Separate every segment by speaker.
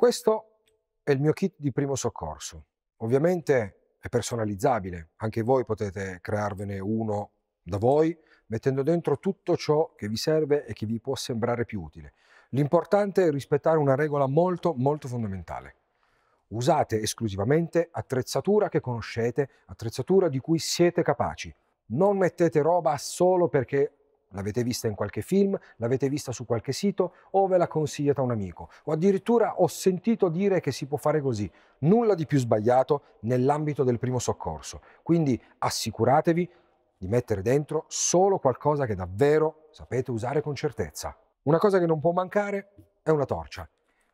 Speaker 1: Questo è il mio kit di primo soccorso. Ovviamente è personalizzabile, anche voi potete crearvene uno da voi, mettendo dentro tutto ciò che vi serve e che vi può sembrare più utile. L'importante è rispettare una regola molto, molto fondamentale. Usate esclusivamente attrezzatura che conoscete, attrezzatura di cui siete capaci. Non mettete roba solo perché L'avete vista in qualche film, l'avete vista su qualche sito o ve l'ha consigliata un amico. O addirittura ho sentito dire che si può fare così. Nulla di più sbagliato nell'ambito del primo soccorso. Quindi assicuratevi di mettere dentro solo qualcosa che davvero sapete usare con certezza. Una cosa che non può mancare è una torcia.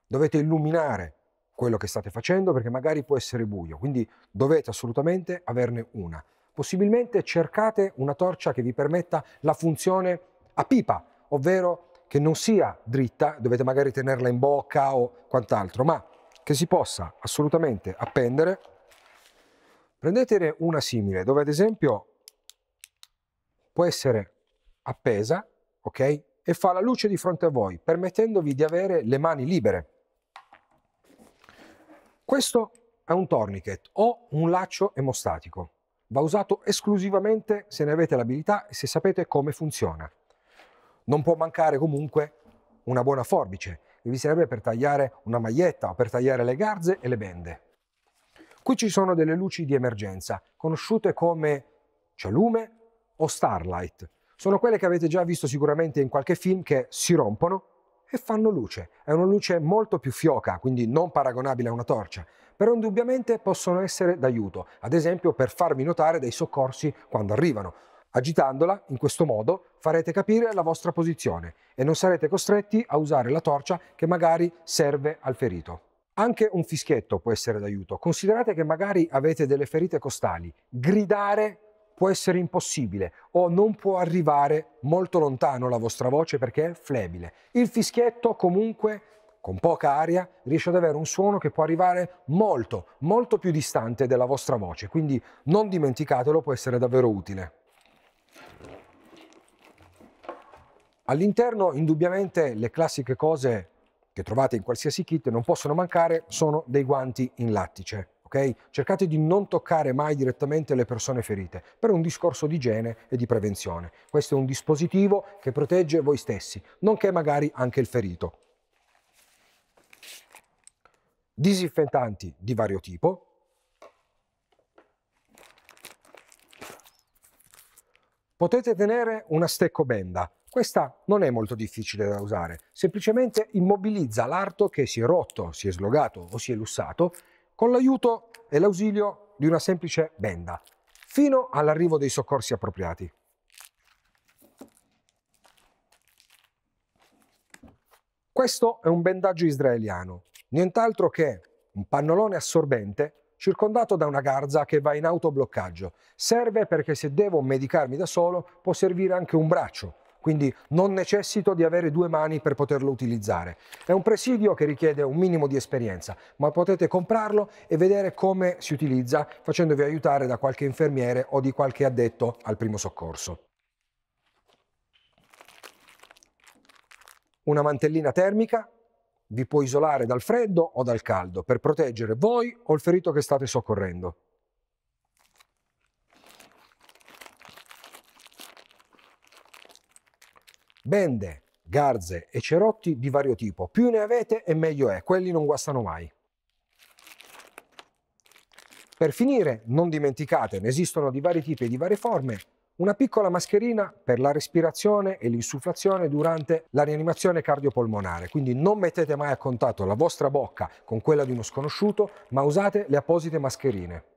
Speaker 1: Dovete illuminare quello che state facendo perché magari può essere buio, quindi dovete assolutamente averne una. Possibilmente cercate una torcia che vi permetta la funzione a pipa, ovvero che non sia dritta, dovete magari tenerla in bocca o quant'altro, ma che si possa assolutamente appendere. Prendetene una simile dove ad esempio può essere appesa, ok? E fa la luce di fronte a voi, permettendovi di avere le mani libere. Questo è un tourniquet o un laccio emostatico va usato esclusivamente se ne avete l'abilità e se sapete come funziona. Non può mancare comunque una buona forbice, che vi serve per tagliare una maglietta o per tagliare le garze e le bende. Qui ci sono delle luci di emergenza, conosciute come cialume o starlight. Sono quelle che avete già visto sicuramente in qualche film che si rompono e fanno luce. È una luce molto più fioca, quindi non paragonabile a una torcia, però indubbiamente possono essere d'aiuto, ad esempio per farvi notare dei soccorsi quando arrivano. Agitandola, in questo modo, farete capire la vostra posizione e non sarete costretti a usare la torcia che magari serve al ferito. Anche un fischietto può essere d'aiuto. Considerate che magari avete delle ferite costali. Gridare può essere impossibile o non può arrivare molto lontano la vostra voce perché è flebile. Il fischietto comunque con poca aria riesce ad avere un suono che può arrivare molto, molto più distante della vostra voce, quindi non dimenticatelo, può essere davvero utile. All'interno, indubbiamente, le classiche cose che trovate in qualsiasi kit non possono mancare sono dei guanti in lattice. Okay? Cercate di non toccare mai direttamente le persone ferite per un discorso di igiene e di prevenzione. Questo è un dispositivo che protegge voi stessi, nonché magari anche il ferito. Disinfettanti di vario tipo. Potete tenere una steccobenda. Questa non è molto difficile da usare, semplicemente immobilizza l'arto che si è rotto, si è slogato o si è lussato con l'aiuto e l'ausilio di una semplice benda, fino all'arrivo dei soccorsi appropriati. Questo è un bendaggio israeliano, nient'altro che un pannolone assorbente circondato da una garza che va in autobloccaggio. Serve perché se devo medicarmi da solo può servire anche un braccio quindi non necessito di avere due mani per poterlo utilizzare. È un presidio che richiede un minimo di esperienza, ma potete comprarlo e vedere come si utilizza facendovi aiutare da qualche infermiere o di qualche addetto al primo soccorso. Una mantellina termica vi può isolare dal freddo o dal caldo per proteggere voi o il ferito che state soccorrendo. bende, garze e cerotti di vario tipo. Più ne avete e meglio è, quelli non guastano mai. Per finire, non dimenticate, ne esistono di vari tipi e di varie forme, una piccola mascherina per la respirazione e l'insufflazione durante la rianimazione cardiopolmonare. Quindi non mettete mai a contatto la vostra bocca con quella di uno sconosciuto, ma usate le apposite mascherine.